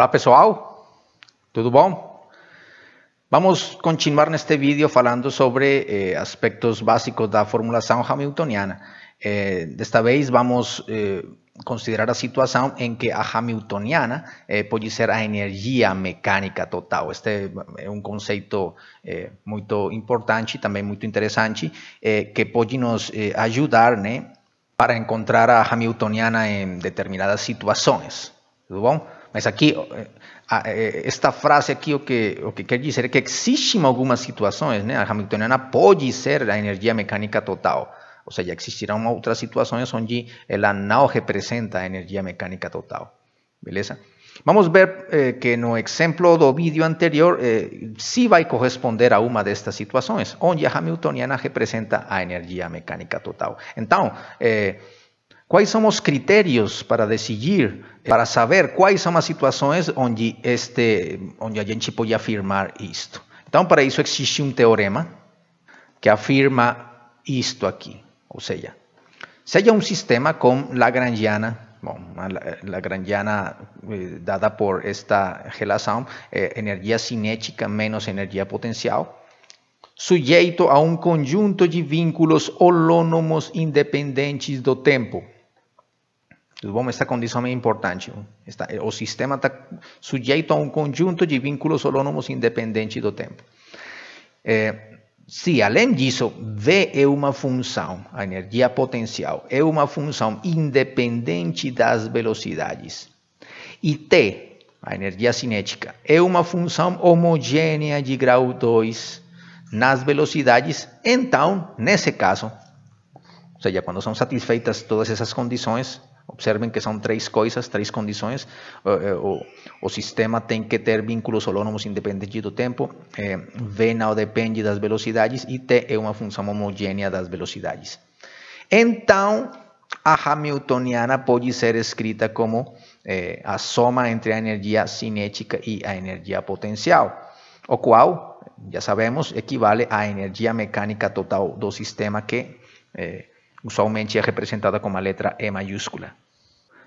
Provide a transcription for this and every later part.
Olá pessoal, tudo bom? Vamos continuar neste vídeo falando sobre eh, aspectos básicos da formulação hamiltoniana. Eh, desta vez vamos eh, considerar a situação em que a hamiltoniana eh, pode ser a energia mecânica total. Este é um conceito eh, muito importante, e também muito interessante, eh, que pode nos ajudar né, para encontrar a hamiltoniana em determinadas situações. Tudo bom? Mas aquí, eh, eh, esta frase aquí, o que, o que quer que existen algunas situaciones, né? A Hamiltoniana puede ser la energía mecánica total. Ou seja, existirán outras situações donde ela não representa presenta energía mecánica total. Beleza? Vamos a ver eh, que no ejemplo do vídeo anterior eh, sí va a corresponder a una de estas situaciones. Donde la Hamiltoniana representa a energía mecánica total. entonces eh, Quais são os critérios para decidir, para saber quais são as situações onde, este, onde a gente pode afirmar isto? Então, para isso existe um teorema que afirma isto aqui, ou seja, seja um sistema com Lagrangiana bom, a lagrangiana eh, dada por esta relação é energia cinética menos energia potencial, sujeito a um conjunto de vínculos holônomos independentes do tempo bom, essa condição é importante. Está, o sistema está sujeito a um conjunto de vínculos autônomos independente do tempo. É, eh, se, além disso, V é uma função, a energia potencial é uma função independente das velocidades. E T, a energia cinética, é uma função homogênea de grau 2 nas velocidades. Então, nesse caso, ou seja, quando são satisfeitas todas essas condições, Observem que são três coisas, três condições. O, eh, eh, o, o sistema tem que ter vínculos holônomos independentes do tempo. É, v não depende das velocidades e T é uma função homogênea das velocidades. Então, a Hamiltoniana pode ser escrita como é, a soma entre a energia cinética e a energia potencial, o qual, já sabemos, equivale à energia mecânica total do sistema que é, Usualmente é representada com a letra E maiúscula.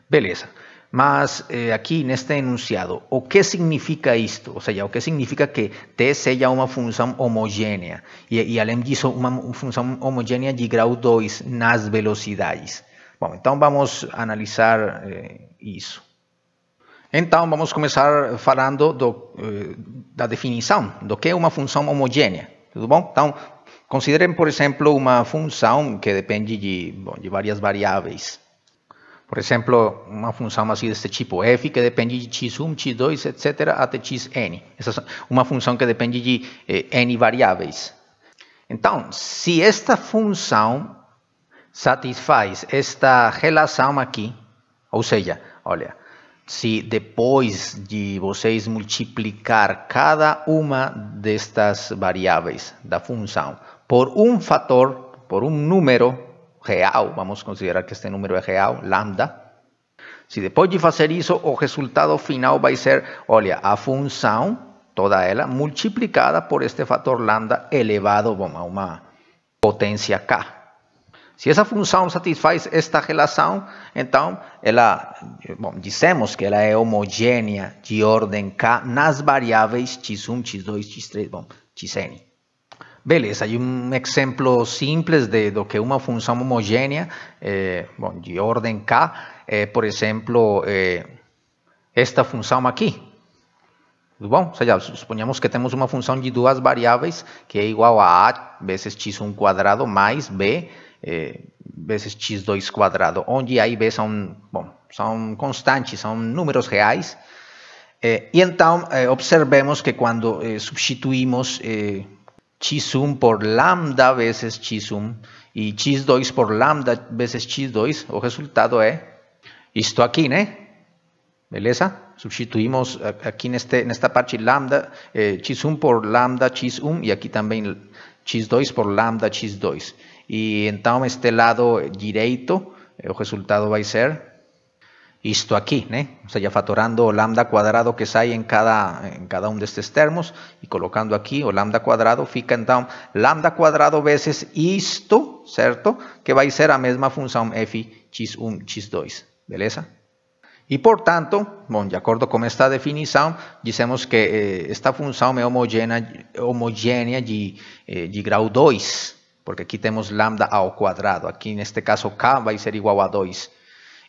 Beleza. Mas eh, aqui neste enunciado, o que significa isto? Ou seja, o que significa que T seja uma função homogênea e, e além disso, uma função homogênea de grau 2 nas velocidades. Bom, então vamos analisar eh, isso. Então vamos começar falando do, eh, da definição do que é uma função homogênea. Tudo bom? Então Considerem, por exemplo, uma função que depende de, bom, de várias variáveis. Por exemplo, uma função assim deste tipo f que depende de x1, x2, etc. até xn. Essa é uma função que depende de eh, n variáveis. Então, se esta função satisfaz esta relação aqui, ou seja, olha, se depois de vocês multiplicar cada uma destas variáveis da função por un factor, por un número, real, vamos a considerar que este número es real, lambda, si después de hacer eso, o resultado final va a ser, olha, a función, toda ella, multiplicada por este factor lambda elevado a una potencia k. Si esa función satisfaz esta relación, entonces, ela, decimos que ela es homogénea de orden k nas variables x1, x2, x3, xn. Beleza, hay un ejemplo simple de lo que una función homogénea eh, bueno, de orden K, eh, por ejemplo, eh, esta función aquí. Bom, ou seja, suponhamos que temos uma função de duas variáveis que é igual a a vezes x1 quadrado mais b eh, vezes x2 quadrado, onde a e b são, bom, são constantes, são números reais. Eh, e então, eh, observemos que quando eh, substituímos eh, chisum por lambda veces chisum y chis 2 por lambda veces chis 2 o resultado es ¿eh? esto aquí, ¿no? ¿eh? ¿Beleza? Sustituimos aquí en, este, en esta parte lambda, eh, chisum por lambda chisum y aquí también chis 2 por lambda chis 2 Y entonces este lado eh, derecho, el resultado va a ser isto aquí, né? O sea, ya factorando lambda cuadrado que hay en cada, en cada uno de estos termos y colocando aquí o lambda cuadrado, fica entonces lambda cuadrado veces esto, ¿cierto? Que va a ser la misma función f x1, x2, beleza? Y por tanto, bueno, de acuerdo con esta definición, decimos que eh, esta función es homogénea homogénea de, eh, grau 2, porque aquí tenemos lambda a cuadrado, aquí en este caso, k va a ser igual a 2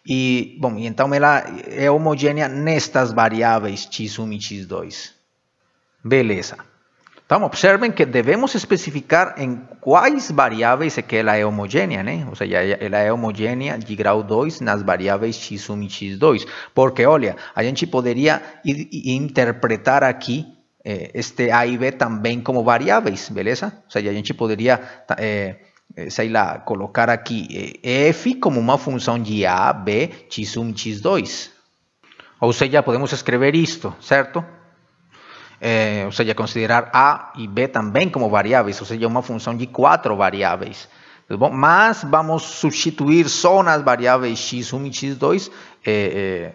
y bom, então ela é en nestas variáveis x1 y x2. Beleza. Então, observen que debemos especificar en cuáles variables es que ela é homogênea, né? Ou seja, ella es homogênea de grau 2 nas variables x1 y x2. Porque, olha, a gente podría interpretar aquí eh, este A y B también como variáveis, beleza? sea seja, a gente podría eh, colocar aquí eh, f como una función de a, b, x1, x2. O sea, ya podemos escribir esto, ¿cierto? O eh, sea, ya considerar a y b también como variables o sea, una función y cuatro variables. Más más vamos a sustituir zonas variables x1 y x2, eh,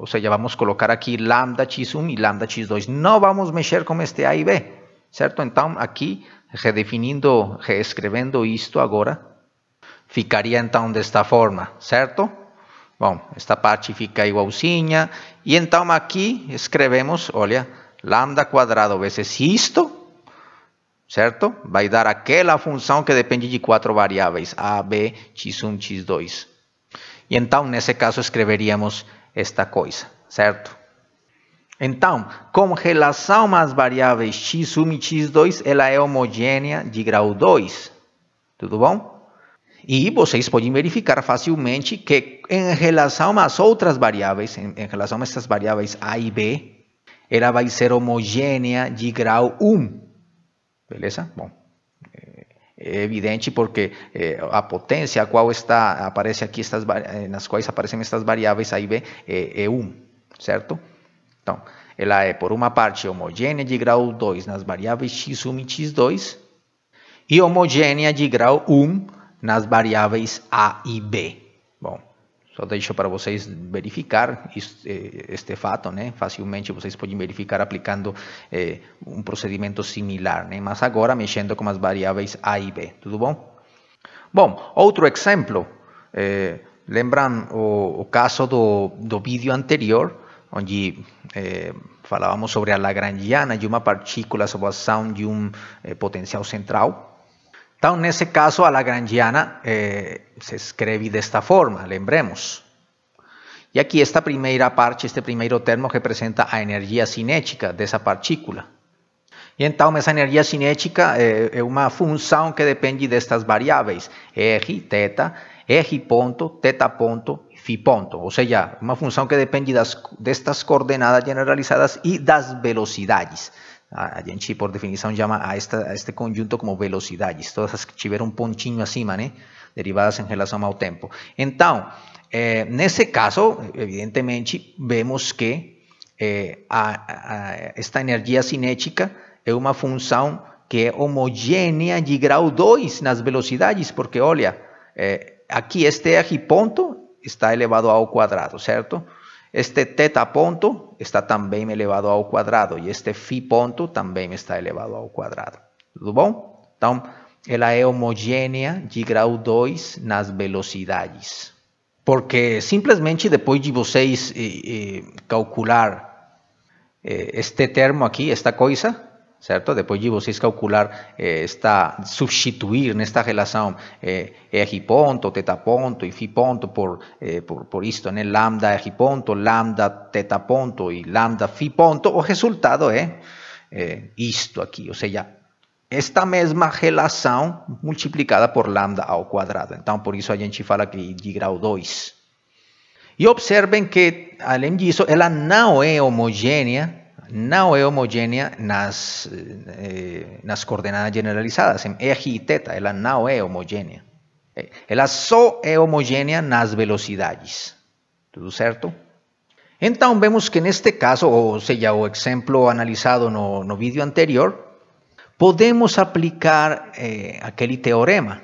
O sea, ya vamos vamos colocar aquí lambda x1 y lambda x2. No vamos a mexer con este a y b. certo? Então, aqui, redefinindo, reescrevendo isto agora, ficaria então desta forma, certo? Bom, esta parte fica igualzinha. E então aqui escrevemos, olha, lambda quadrado vezes isto, certo? Vai dar aquela função que depende de quatro variáveis, a, b, x1, x2. E então, nesse caso, escreveríamos esta coisa, certo? Então, com relação às variáveis x1 e x2, ela é homogênea de grau 2. Tudo bom? E vocês podem verificar facilmente que em relação às outras variáveis, em, em relação a essas variáveis a e b, ela vai ser homogênea de grau 1. Beleza? Bom, é, é evidente porque é, a potência a qual está, aparece aqui, estas, nas quais aparecem estas variáveis A e B, é, é 1, certo? Então, ela é, por uma parte, homogênea de grau 2 nas variáveis x1 e x2 e homogênea de grau 1 nas variáveis a e b. Bom, só deixo para vocês verificar eh, este fato, né? Facilmente vocês podem verificar aplicando eh, um procedimento similar, né? Mas agora mexendo com as variáveis a e b, tudo bom? Bom, outro exemplo, eh, lembram o, o caso do, do vídeo anterior, onde eh, falávamos sobre a Lagrangiana de uma partícula sob a ação de um potencial central. Então, nesse caso, a Lagrangiana eh, se escreve desta forma, lembremos. E aqui esta primeira parte, este primeiro termo representa a energia cinética dessa partícula. E então essa energia cinética é uma função que depende destas variáveis, r, θ, r ponto, θ ponto phi ponto, ou seja, uma função que depende das, destas coordenadas generalizadas e das velocidades. A ah, gente, por definição, chama a, esta, a este conjunto como velocidades, todas as que tiveram um pontinho acima, né? derivadas em relação ao tempo. Então, é, nesse eh, caso, evidentemente, vemos que é, a, a, esta energia cinética é uma função que é homogênea de grau 2 nas velocidades, porque olha, é, eh, aqui este é ponto está elevado ao quadrado, certo? Este θ ponto está também elevado ao quadrado e este φ ponto também está elevado ao quadrado. Tudo bom? Então, ela é homogênea de grau 2 nas velocidades. Porque simplesmente depois de vocês eh, eh calcular eh, este termo aqui, esta coisa, certo? Depois de vocês calcular eh, esta, substituir nesta relação eh, R ponto, θ ponto e φ ponto por, eh, por, por isto, né? Lambda R ponto, lambda θ ponto e lambda φ ponto, o resultado é, isto aqui, ou seja, esta mesma relação multiplicada por lambda ao quadrado. Então, por isso a gente fala que de grau 2. E observem que, além disso, ela não é homogênea no es homogénea nas, las eh, coordenadas generalizadas, en eje y teta, ela homogénea. homogénea. es la eh, e nas velocidades. ¿Todo cierto? Entonces vemos que en este caso, o sea, o ejemplo analisado no, no vídeo anterior, podemos aplicar eh, aquel teorema,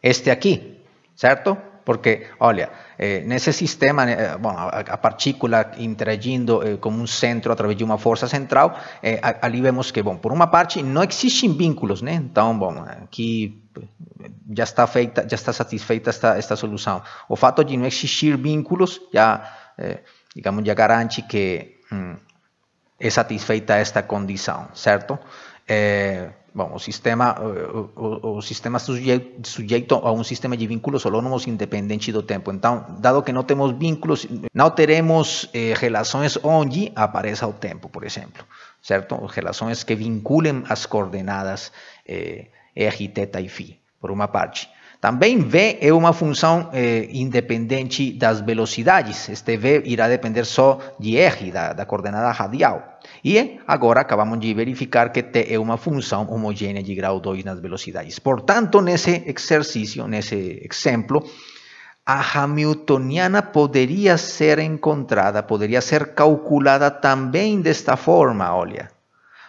este aquí, ¿Cierto? Porque, olha, eh, nesse sistema, eh, bom, a, a, partícula interagindo eh, como um centro através de uma força central, eh, ali vemos que, bom, por uma parte, não existem vínculos, né? Então, bom, aqui já eh, está feita, já está satisfeita esta, esta solução. O fato de não existir vínculos já, eh, digamos, já garante que hum, é satisfeita esta condição, certo? Bom, o sistema, o, o, o sistema sujeito, a um sistema de vínculos autônomos independente do tempo. Então, dado que não temos vínculos, não teremos eh, relações onde apareça o tempo, por exemplo, certo? Relações que vinculem as coordenadas eh, R, θ e φ, por uma parte. Também V é uma função eh, independente das velocidades. Este V irá depender só de R, da, da, coordenada radial. E eh, agora acabamos de verificar que T é uma função homogênea de grau 2 nas velocidades. Portanto, nesse exercício, nesse exemplo, a hamiltoniana poderia ser encontrada, poderia ser calculada também desta forma, olha.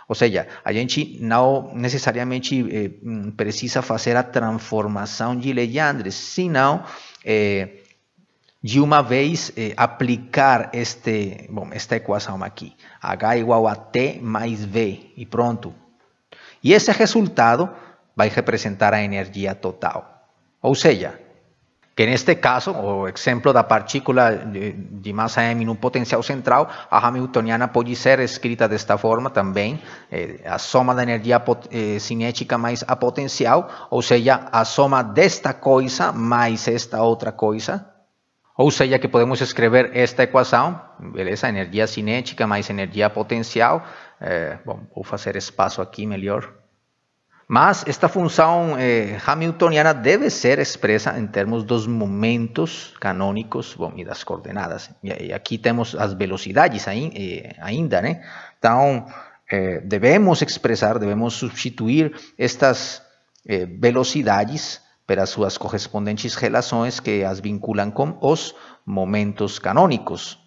Ou seja, a gente não necessariamente eh, precisa fazer a transformação de Leandres, senão eh, de uma vez eh, aplicar este, bom, esta equação aqui, H igual a T mais V, e pronto. E esse resultado vai representar a energia total. Ou seja, que neste caso, o exemplo da partícula de, de massa m num potencial central, a hamiltoniana pode ser escrita desta forma também, eh, a soma da energia eh, cinética mais a potencial, ou seja, a soma desta coisa mais esta outra coisa, ou seja, que podemos escrever esta equação, beleza? Energia cinética mais energia potencial. Eh, bom, vou fazer espaço aqui melhor. Mas esta função eh, hamiltoniana deve ser expressa em termos dos momentos canônicos bom, e das coordenadas. E, aqui temos as velocidades eh, ainda, né? Então, eh, devemos expressar, devemos substituir estas eh, velocidades pelas suas correspondentes relações que as vinculam com os momentos canônicos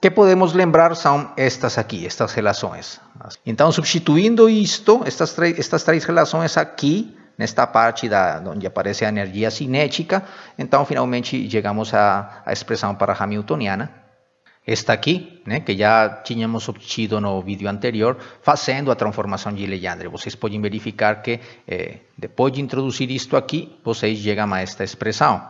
que podemos lembrar são estas aqui, estas relações. Então, substituindo isto, estas, estas três relações aqui, nesta parte da, onde aparece a energia cinética, então finalmente chegamos à, à expressão para Hamiltoniana, esta aqui, né, ¿eh? que já tínhamos obtido no vídeo anterior, fazendo a transformação de Legendre. Vocês podem verificar que eh, depois de introduzir isto aqui, vocês chegam a esta expressão.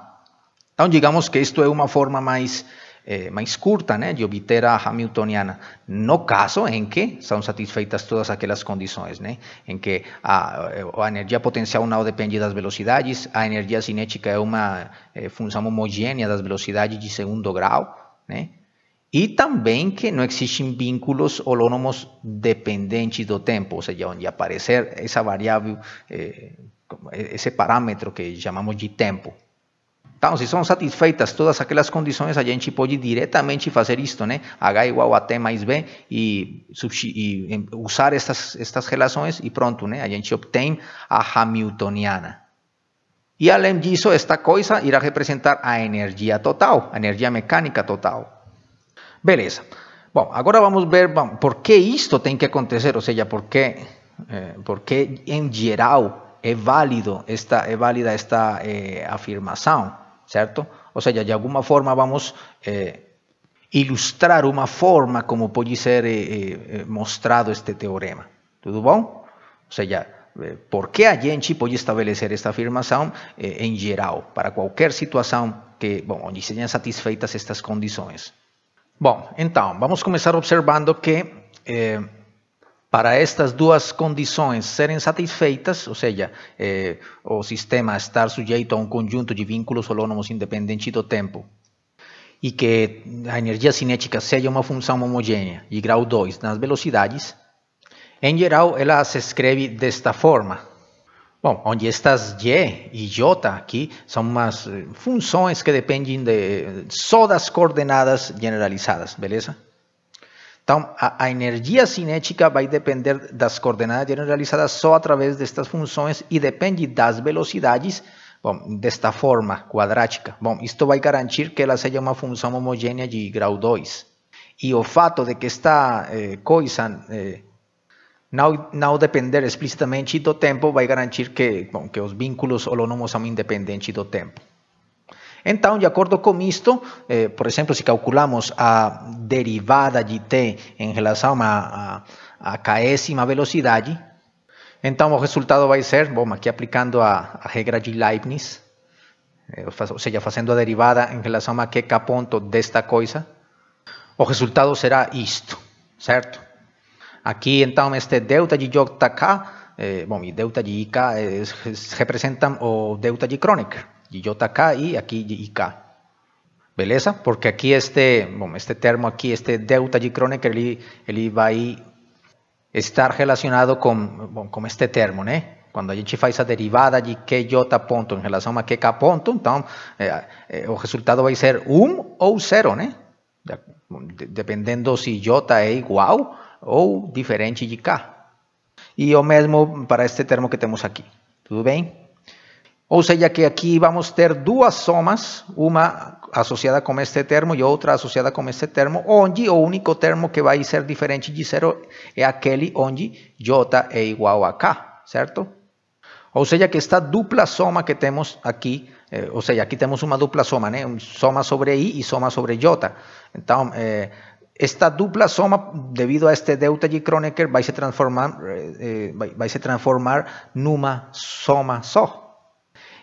Então, digamos que isto é uma forma mais eh, mais curta, né, de obter a Hamiltoniana, no caso em que são satisfeitas todas aquelas condições, né, em que a, eh, a energia potencial não depende das velocidades, a energia cinética é uma eh, função homogênea das velocidades de segundo grau, né, e também que não existem vínculos holônomos dependentes do tempo, ou seja, onde aparecer essa variável, eh, eh esse parâmetro que chamamos de tempo, então, tá, se são satisfeitas todas aquelas condições, a gente pode diretamente fazer isto, né? H igual a T mais B e, e usar estas, estas relações e pronto, né? A gente obtém a Hamiltoniana. E além disso, esta coisa irá representar a energia total, a energia mecânica total. Beleza. Bom, agora vamos ver bom, por que isto tem que acontecer, ou seja, por que, eh, por que em geral é, válido esta, é válida esta eh, afirmação certo? Ou seja, de alguma forma vamos é, ilustrar uma forma como pode ser é, é, mostrado este teorema. Tudo bom? Ou seja, por que a gente pode estabelecer esta afirmação em geral, para qualquer situação que, bom, onde sejam satisfeitas estas condições. Bom, então, vamos começar observando que para estas duas condições serem satisfeitas, ou seja, eh, o sistema estar sujeito a um conjunto de vínculos holônomos independentes do tempo, e que a energia cinética seja uma função homogênea de grau 2 nas velocidades, em geral ela se escreve desta forma. Bom, onde estas Y e J aqui são umas eh, funções que dependem de, eh, só das coordenadas generalizadas, beleza? Então, a, a, energia cinética vai depender das coordenadas generalizadas só através destas funções e depende das velocidades, bom, desta forma quadrática. Bom, isto vai garantir que ela seja uma função homogênea de grau 2. E o fato de que esta eh, coisa eh, não, não depender explicitamente do tempo vai garantir que, bom, que os vínculos holonomos são independentes do tempo. Então, de acordo com isto, eh, por exemplo, se calculamos a derivada de t em relação a, a, a késima velocidade, então o resultado vai ser, bom, aqui aplicando a, a regra de Leibniz, eh, ou seja, fazendo a derivada em relação a que ponto desta coisa, o resultado será isto, certo? Aqui, então, este delta de jk, eh, bom, e delta de ik eh, representam o delta de Kronecker. JK y aquí de IK. ¿Beleza? Porque aquí este, bom, este termo aquí, este delta de Kronecker, él, él vai estar relacionado con, bom, con este termo, né? ¿eh? Quando a gente faz a derivada de QJ ponto em relação a QK ponto, então eh, eh, o resultado vai ser 1 um ou 0, né? De, dependendo se J é igual ou diferente de K. E o mesmo para este termo que temos aqui. Tudo bem? Ou seja que aquí vamos a tener dos somas, una asociada con este termo y otra asociada con este termo, onde o único termo que va a ser diferente de zero é e aquele y J é igual a K, ¿cierto? Ou seja que esta dupla soma que tenemos aquí, eh, o sea, aquí tenemos una uma dupla soma, soma sobre I y soma sobre J. Entonces, eh, esta dupla soma, debido a este delta de Kronecker, vai se transformar, en eh, una transformar numa soma so.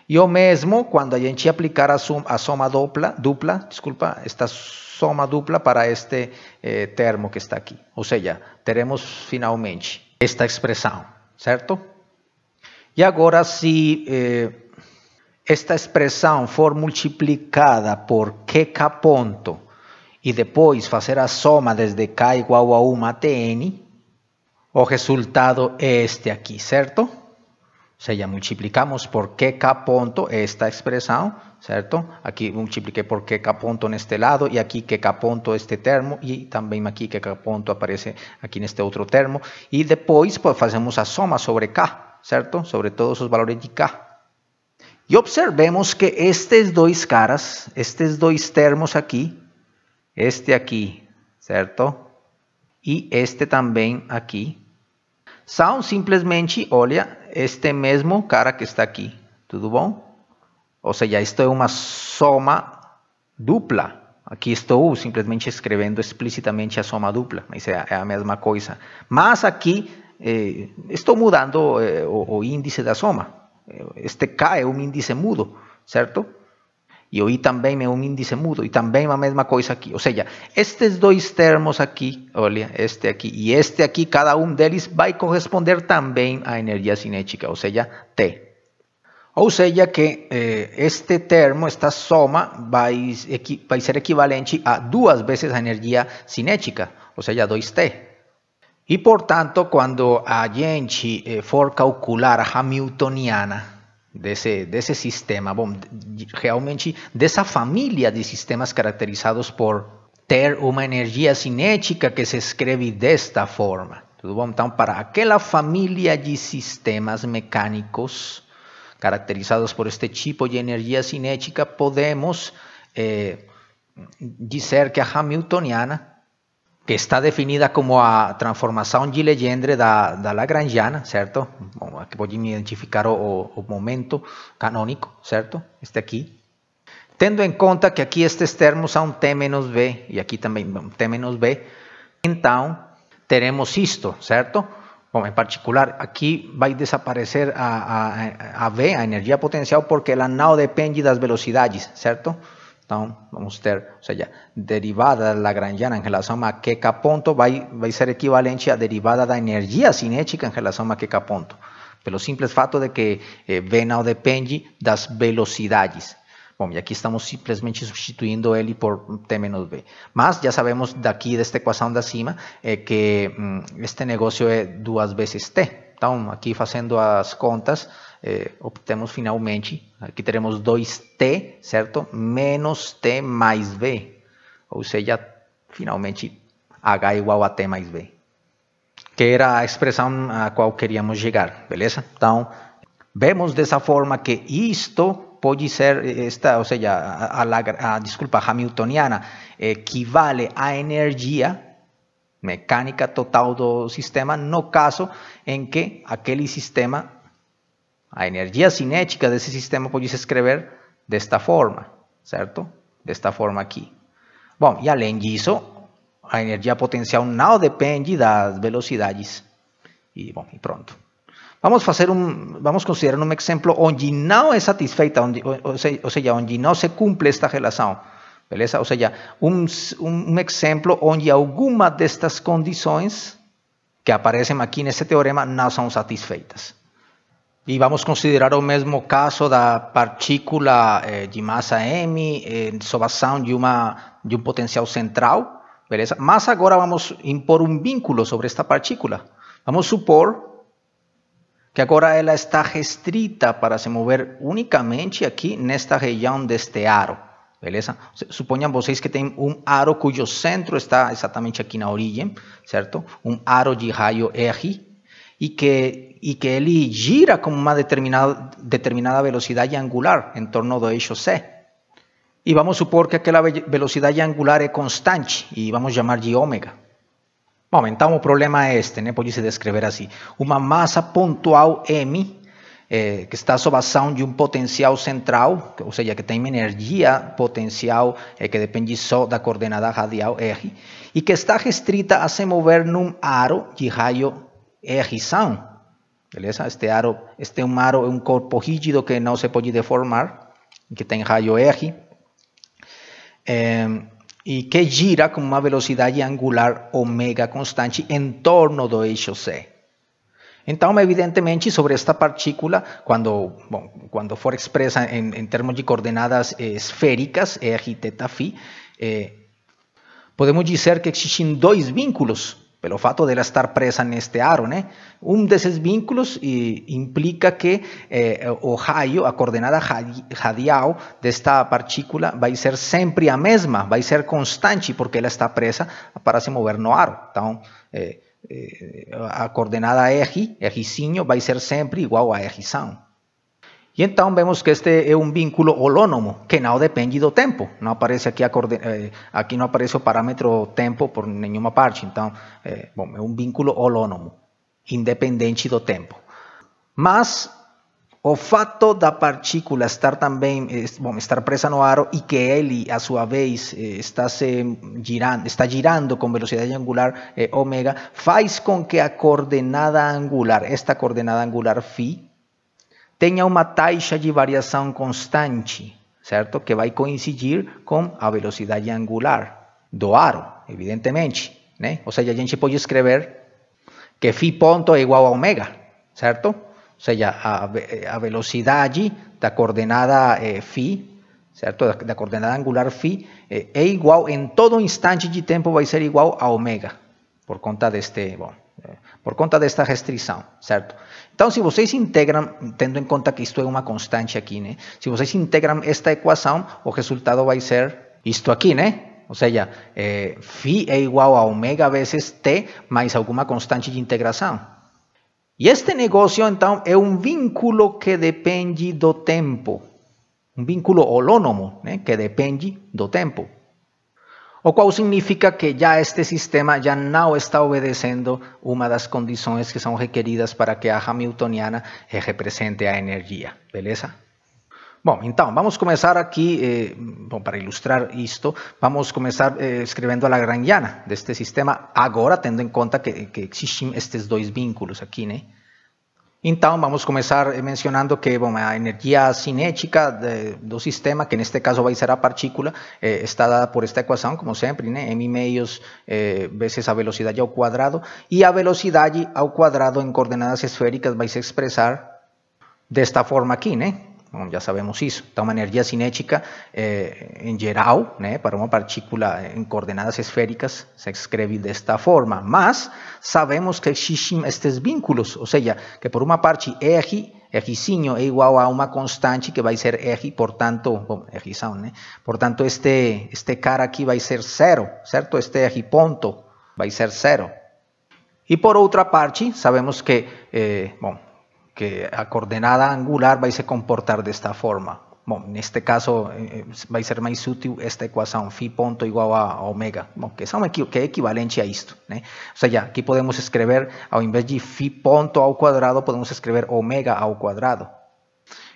io mesmo, quando a gente aplicar a, a soma dupla, dupla, desculpa, esta soma dupla para este eh, termo que está aqui. Ou seja, teremos finalmente esta expressão, certo? E agora, se eh, esta expressão for multiplicada por k ponto e depois fazer a soma desde k igual a 1 até n, o resultado é este aqui, certo? O sea, ya multiplicamos por qué K punto está expresado, ¿cierto? Aquí multipliqué por qué K punto en este lado y aquí qué K punto este termo y también aquí qué K punto aparece aquí en este otro termo. Y después pues hacemos la soma sobre K, ¿cierto? Sobre todos esos valores de K. Y observemos que estas dos caras, estos dos termos aquí, este aquí, ¿cierto? Y este también aquí, son simplemente, olha, este mesmo cara que está aqui, tudo bom? Ou seja, isto é uma soma dupla. Aqui estou uh, simplesmente escrevendo explicitamente a soma dupla, mas ah, é a mesma coisa. Mas aqui eh, estou mudando eh, o, o, índice da soma. Eh, este K é um índice mudo, certo? Y también também un índice mudo, y también la mesma coisa aquí. O sea, estos dos termos aquí, olha, este aquí y este aquí, cada ellos deles a corresponder también a energía cinética, o sea, T. Ou seja que eh, este termo, esta soma, va a ser equivalente a dos veces a energía cinética, o sea, 2T. por tanto, cuando a gente eh, for calcular Hamiltoniana, de ese, sistema, realmente esa familia de sistemas caracterizados por tener una energía cinética que se de esta forma. Entonces, para aquella familia de sistemas mecánicos caracterizados por este tipo de energía cinética, podemos eh, decir que a Hamiltoniana que está definida como a transformação de legendre da, da Lagrangiana, certo? aqui vou identificar o, o, momento canônico, certo? Este aqui. Tendo em conta que aqui estes termos são T menos B, e aqui também T menos B, então teremos isto, certo? Bom, em particular, aqui vai desaparecer a, a, a V, a energia potencial, porque ela não depende das velocidades, certo? Entonces, vamos a o sea, sea, derivada lagrangiana en relación a que punto va a ser equivalente a derivada de energía cinética en relación a que punto pelo simple fato de que eh, de depende das velocidades. Bueno, y aquí estamos simplemente sustituyendo L por T menos B. más ya sabemos de aquí, de esta de cima eh, que mm, este negocio es eh, 2 veces T. Entonces, aquí haciendo las contas, eh, obtemos finalmente, aqui teremos 2t, certo? Menos t mais b, ou seja, finalmente h igual a t mais b. Que era a expressão a qual queríamos chegar, beleza? Então, vemos dessa forma que isto pode ser eh, esta, ou seja, a, a, a desculpa hamiltoniana equivale à energia mecânica total do sistema no caso em que aquele sistema a energia cinética desse sistema pode se escrever desta forma, certo? Desta forma aqui. Bom, e além disso, a energia potencial não depende das velocidades. E, bom, e pronto. Vamos fazer um, vamos considerar um exemplo onde não é satisfeita, onde, ou, seja, onde não se cumpre esta relação. Beleza? Ou seja, um, um exemplo onde alguma destas condições que aparecem aqui nesse teorema não são satisfeitas. E vamos considerar o mesmo caso da partícula eh, de massa m eh, sob ação de, uma, de um potencial central, beleza? Mas agora vamos impor um vínculo sobre esta partícula. Vamos supor que agora ela está restrita para se mover unicamente aqui nesta região deste aro, beleza? Suponham vocês que tem um aro cujo centro está exatamente aqui na origem, certo? Um aro de raio R, y que, y que él gira con una determinada, determinada velocidad y angular en torno de eixo C. E vamos supor que aquela velocidade angular é constante e vamos chamar de omega Bom, então o problema é este, né? pode se descrever assim. Uma massa pontual m, eh, que está sob ação de um potencial central, ou seja, que tem uma energia potencial eh, que depende só da coordenada radial r, e que está restrita a se mover num aro de raio erguição. Beleza? Este, aro, este é um aro, é um corpo rígido que não se pode deformar, que tem raio R, é, e que gira com uma velocidade angular omega constante em torno do eixo C. Então, evidentemente, sobre esta partícula, quando, bom, quando for expressa em, em termos de coordenadas eh, esféricas, R, θ, φ, eh, podemos dizer que existem dois vínculos pelo fato dela estar presa neste aro, né? Um desses vínculos e, implica que eh, o raio, a coordenada radial desta partícula vai ser sempre a mesma, vai ser constante porque ela está presa para se mover no aro. Então, eh, eh, a coordenada R, Rzinho, vai ser sempre igual a Rzão. E então vemos que este é um vínculo holônomo, que não depende do tempo. Não aparece aqui, coorden... Eh, aqui não aparece o parâmetro tempo por nenhuma parte. Então, é, bom, é um vínculo holônomo, independente do tempo. Mas o fato da partícula estar também, bom, estar presa no aro e que ele, a sua vez, eh, está, se girando, está girando com velocidade angular ω, eh, faz com que a coordenada angular, esta coordenada angular φ, tenha uma taxa de variação constante, certo? Que vai coincidir com a velocidade angular do aro, evidentemente, né? Ou seja, a gente pode escrever que φ ponto é igual a ômega, certo? Ou seja, a, a velocidade da coordenada eh, φ, certo? Da, da, coordenada angular φ eh, é igual em todo instante de tempo vai ser igual a ômega, por conta deste, bom, por conta desta restrição, certo? Então, se vocês integram, tendo em conta que isto é uma constante aqui, né? Se vocês integram esta equação, o resultado vai ser isto aqui, né? Ou seja, é, eh, φ é igual a ômega vezes t mais alguma constante de integração. E este negócio, então, é um vínculo que depende do tempo. Um vínculo holônomo, né? Que depende do tempo. o cual significa que ya este sistema ya no está obedecendo de las condiciones que son requeridas para que a Hamiltoniana represente a energía. beleza? Bom, então, vamos a comenzar aquí, eh, para ilustrar esto, vamos começar comenzar eh, escrevendo a de este sistema agora, tendo en cuenta que, existen estos dos vínculos aquí, né? Entonces vamos a comenzar eh, mencionando que la a cinética de, do sistema, que en este caso a ser a partícula, eh, está dada por esta ecuación como siempre né? m medios eh, vezes a velocidad al cuadrado y a y al cuadrado en coordenadas esféricas a expresar de esta forma aquí. Ya ya sabemos eso. Está una energía cinética eh, en general, geral, ¿eh? para una partícula en coordenadas esféricas, se de esta forma. Mas sabemos que existem estos vínculos, o sea, que por una parte R, Rzinho es igual a una constante que va a ser R, Por tanto, ¿eh? R este, este cara va a ser cero, ¿cierto? Este R va a ser cero. Y por otra parte, sabemos que, eh, que a coordenada angular va a comportar de esta forma. Bueno, en este caso eh, va a ser más útil esta ecuación phi punto igual a omega, bueno, que es equivalente que equivalencia a esto. ¿eh? O sea, ya aquí podemos escribir, en vez de phi punto al cuadrado, podemos escribir omega al cuadrado.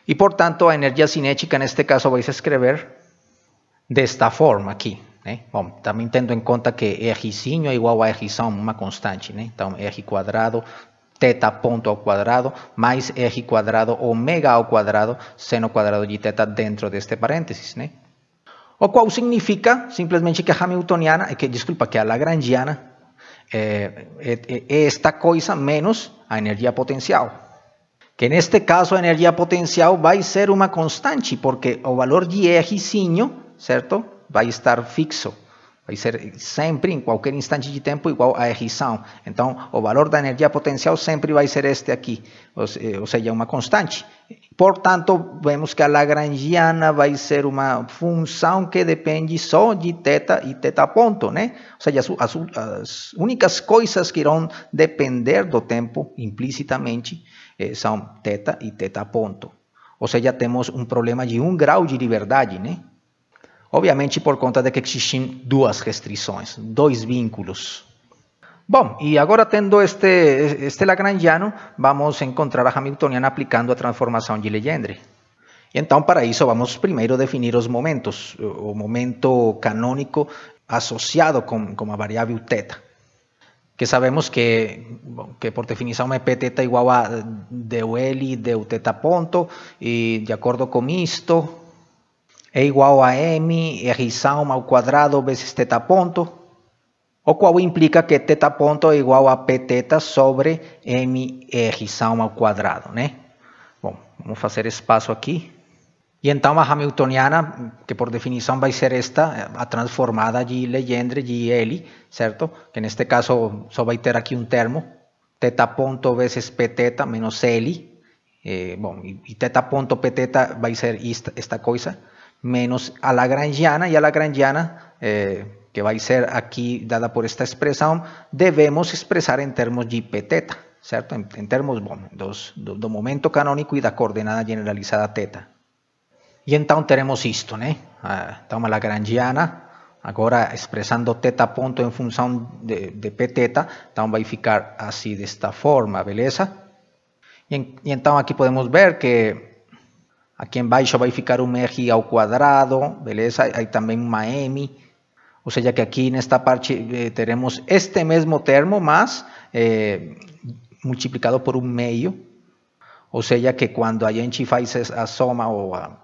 Y por tanto, la energía cinética en este caso vais a escribir de esta forma aquí. ¿eh? Bueno, también teniendo en cuenta que R' igual a R' son una constante, entonces R cuadrado teta ponto ao quadrado mais r quadrado omega ao quadrado seno quadrado de teta dentro deste parênteses, né? O qual significa simplesmente que a hamiltoniana, que desculpa, que a lagrangiana é, é, é esta coisa menos a energia potencial. Que neste caso a energia potencial vai ser uma constante, porque o valor de Rzinho, certo? Vai estar fixo vai ser é sempre, em qualquer instante de tempo, igual à erição. Então, o valor da energia potencial sempre vai ser este aqui, ou seja, uma constante. Portanto, vemos que a lagrangiana vai ser uma função que depende só de θ e θ ponto, né? Ou seja, as, as únicas coisas que irão depender do tempo, implicitamente, eh, são θ e θ ponto. Ou seja, temos um problema de um grau de liberdade, né? Obviamente por conta de que existem duas restrições, dois vínculos. Bom, e agora tendo este, este lagrangiano, vamos encontrar a hamiltoniana aplicando a transformação de Legendre. Então, para isso, vamos primeiro definir os momentos, o momento canônico associado com, com a variável θ, que sabemos que, que por definição é Pθ igual a e L, deu teta ponto, e de acordo com isto, é igual a m r' ao quadrado vezes θ ponto, o qual implica que θ ponto é igual a pθ sobre m r' ao quadrado, né? Bom, vamos fazer espaço aqui. E então a Hamiltoniana, que por definição vai ser esta, a transformada de Legendre de L, certo? Que neste caso só vai ter aqui um termo, θ ponto vezes pθ menos L. bom, e, e θ ponto pθ vai ser esta, esta coisa menos a lagrangiana, e a lagrangiana, eh, que vai ser aqui dada por esta expressão, devemos expressar em termos de certo? Em, em termos bom, dos, do, do, momento canônico e da coordenada generalizada teta. E então teremos isto, né? ¿eh? Ah, então a lagrangiana, agora expressando teta ponto em função de, de Pθ, então vai ficar assim desta forma, beleza? E, e então aqui podemos ver que Aqui embaixo vai ficar um R ao quadrado, beleza? Aí também uma M. Ou seja, que aqui nesta parte eh, teremos este mesmo termo, mas eh, multiplicado por um meio. Ou seja, que quando a gente faz a soma, ou a,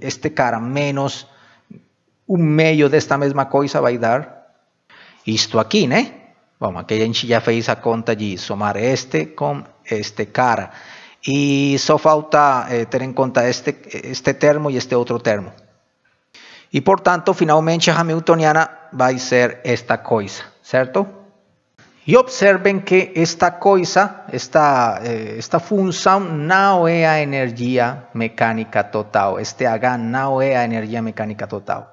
este cara menos um meio desta mesma coisa vai dar isto aqui, né? Bom, aqui a gente já fez a conta de somar este com este cara. Y solo falta eh, tener en cuenta este, este termo y este otro termo. Y por tanto, finalmente la Hamiltoniana va a ser esta cosa, ¿cierto? Y observen que esta cosa, esta, eh, esta función, no es energía mecánica total. Este H no es energía mecánica total.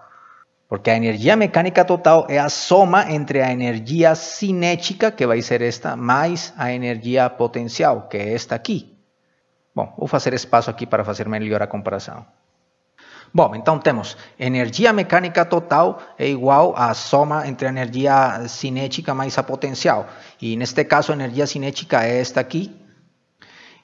Porque la energía mecánica total es la suma entre la energía cinética, que va a ser esta, más la energía potencial, que es esta aquí. Bom, vou fazer espaço aqui para fazer melhor a comparação. Bom, então temos energia mecânica total é igual à soma entre a energia cinética mais a potencial. E neste caso a energia cinética é esta aqui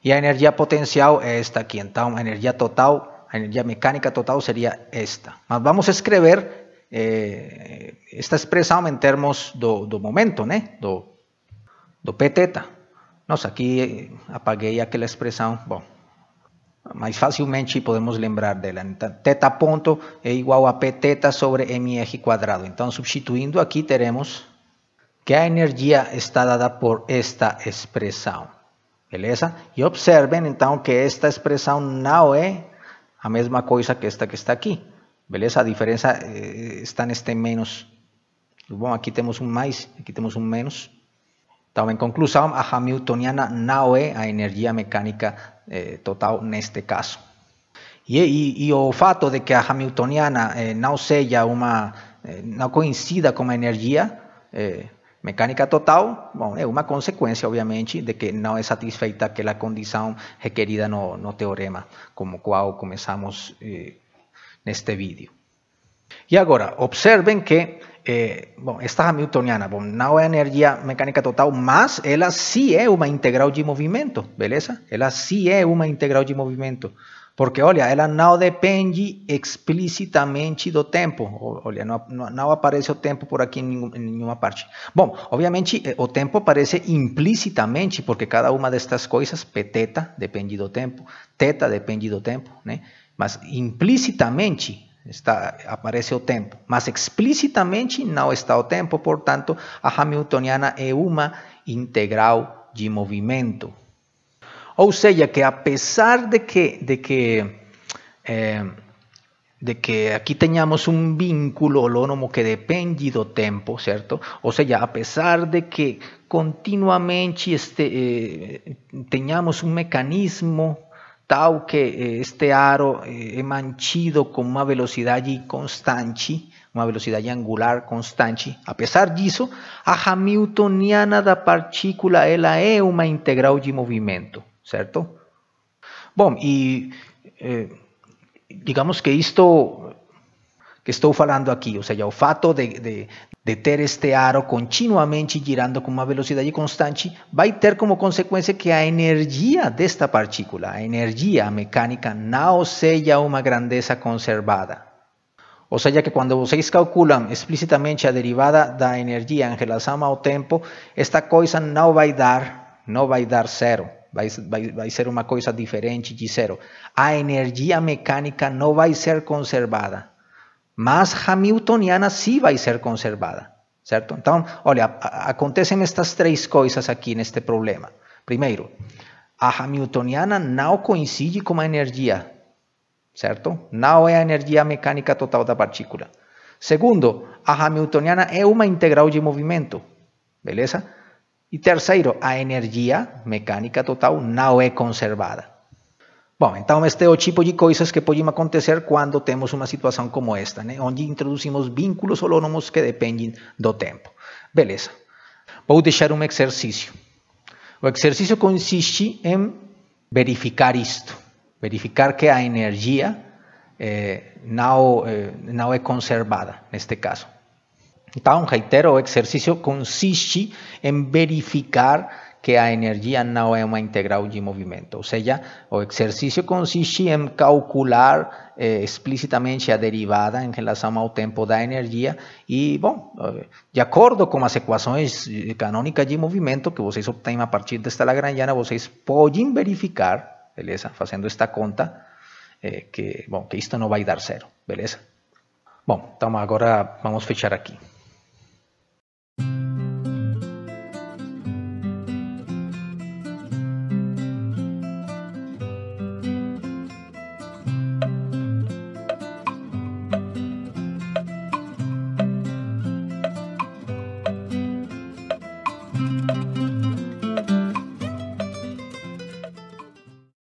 e a energia potencial é esta aqui. Então a energia total, a energia mecânica total seria esta. Mas vamos escrever eh, esta expressão em termos do, do momento, né? Do, do P nossa, aqui apaguei aquela expressão. Bom, mais facilmente podemos lembrar dela. Então, teta ponto é igual a P sobre mr quadrado. Então, substituindo aqui, teremos que a energia está dada por esta expressão. Beleza? E observem, então, que esta expressão não é a mesma coisa que esta que está aqui. Beleza? A diferença eh, está neste menos. Bom, aqui temos um mais, aqui temos um menos. Então, em conclusão, a Hamiltoniana não é a energia mecânica eh, total neste caso. E, e, e, o fato de que a Hamiltoniana eh, não seja uma, eh, não coincida com a energia eh, mecânica total, bom, é uma consequência, obviamente, de que não é satisfeita aquela condição requerida no, no teorema, como qual começamos eh, neste vídeo. E agora, observem que eh, bom, esta Hamiltoniana, bom, não é energia mecânica total, mas ela sim é uma integral de movimento, beleza? Ela sim é uma integral de movimento, porque, olha, ela não depende explicitamente do tempo, olha, não, não aparece o tempo por aqui em nenhuma parte. Bom, obviamente, eh, o tempo aparece implicitamente, porque cada uma destas coisas, peteta depende do tempo, θ depende do tempo, né? Mas implicitamente está, aparece o tempo, mas explicitamente não está o tempo, portanto, a Hamiltoniana é uma integral de movimento. Ou seja, que apesar de que, de que, é, de que aqui tenhamos um vínculo holônomo que depende do tempo, certo? Ou seja, apesar de que continuamente este, eh, tenhamos um mecanismo tal que eh, este aro é eh, mantido com uma velocidade constante, uma velocidade angular constante. A pesar disso, a hamiltoniana da partícula ela é eh, uma integral de movimento, certo? Bom, e eh, digamos que isto que estou falando aqui, ou seja, o fato de, de, de, ter este aro continuamente girando com uma velocidade constante vai ter como consequência que a energia desta partícula, a energia mecânica, não seja uma grandeza conservada. Ou seja, que quando vocês calculam explicitamente a derivada da energia em relação ao tempo, esta coisa não vai dar, não vai dar zero. Vai, vai, vai ser uma coisa diferente de zero. A energia mecânica não vai ser conservada mas hamiltoniana sim vai ser conservada, certo? Então, olha, acontecem estas três coisas aqui neste problema. Primeiro, a hamiltoniana não coincide com a energia, certo? Não é a energia mecânica total da partícula. Segundo, a hamiltoniana é uma integral de movimento, beleza? E terceiro, a energia mecânica total não é conservada. Bom, então este é o tipo de coisas que podem acontecer quando temos uma situação como esta, né? onde introduzimos vínculos holônomos que dependem do tempo. Beleza. Vou deixar um exercício. O exercício consiste em verificar isto, verificar que a energia eh, não, eh, não é conservada, neste caso. Então, reitero, o exercício consiste em verificar que a energia não é uma integral de movimento. Ou seja, o exercício consiste em calcular eh, explicitamente a derivada em relação ao tempo da energia e, bom, de acordo com as equações canônicas de eh, movimento que vocês obtêm a partir desta Lagrangiana, vocês podem verificar, beleza? Fazendo esta conta, eh, que, bom, que isto não vai dar zero, beleza? Bom, então agora vamos fechar aqui.